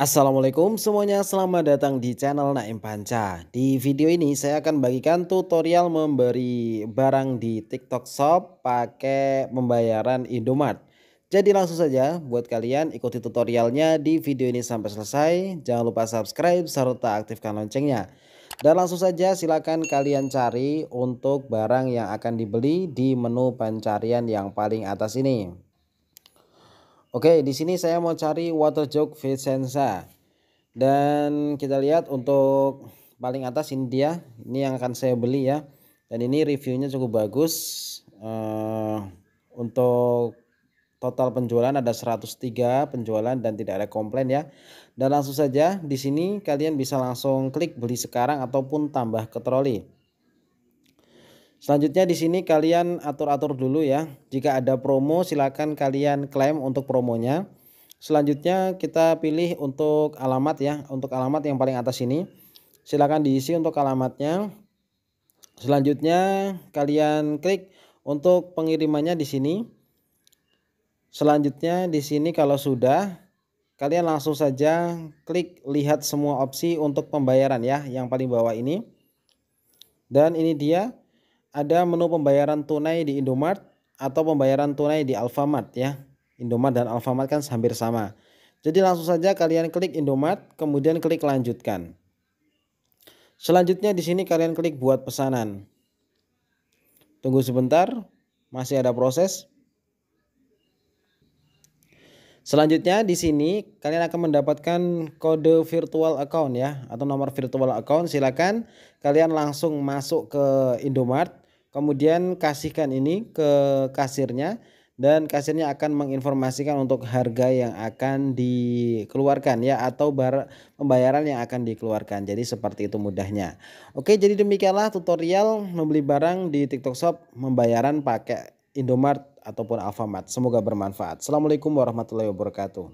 Assalamualaikum semuanya, selamat datang di channel Naim Panca. Di video ini saya akan bagikan tutorial memberi barang di TikTok Shop pakai pembayaran Indomart. Jadi langsung saja buat kalian ikuti tutorialnya di video ini sampai selesai. Jangan lupa subscribe serta aktifkan loncengnya. Dan langsung saja silakan kalian cari untuk barang yang akan dibeli di menu pencarian yang paling atas ini. Oke, di sini saya mau cari water jog Vicenza. Dan kita lihat untuk paling atas ini dia, ini yang akan saya beli ya. Dan ini reviewnya cukup bagus. Uh, untuk total penjualan ada 103 penjualan dan tidak ada komplain ya. Dan langsung saja di sini kalian bisa langsung klik beli sekarang ataupun tambah ke troli. Selanjutnya di sini kalian atur-atur dulu ya. Jika ada promo silakan kalian klaim untuk promonya. Selanjutnya kita pilih untuk alamat ya, untuk alamat yang paling atas ini. Silakan diisi untuk alamatnya. Selanjutnya kalian klik untuk pengirimannya di sini. Selanjutnya di sini kalau sudah kalian langsung saja klik lihat semua opsi untuk pembayaran ya yang paling bawah ini. Dan ini dia ada menu pembayaran tunai di Indomart atau pembayaran tunai di Alfamart ya. Indomart dan Alfamart kan hampir sama. Jadi langsung saja kalian klik Indomart, kemudian klik lanjutkan. Selanjutnya di sini kalian klik buat pesanan. Tunggu sebentar, masih ada proses. Selanjutnya di sini kalian akan mendapatkan kode virtual account ya atau nomor virtual account. Silakan kalian langsung masuk ke Indomart Kemudian kasihkan ini ke kasirnya dan kasirnya akan menginformasikan untuk harga yang akan dikeluarkan ya atau bar pembayaran yang akan dikeluarkan. Jadi seperti itu mudahnya. Oke, jadi demikianlah tutorial membeli barang di TikTok Shop membayaran pakai Indomart ataupun Alfamart. Semoga bermanfaat. Assalamualaikum warahmatullahi wabarakatuh.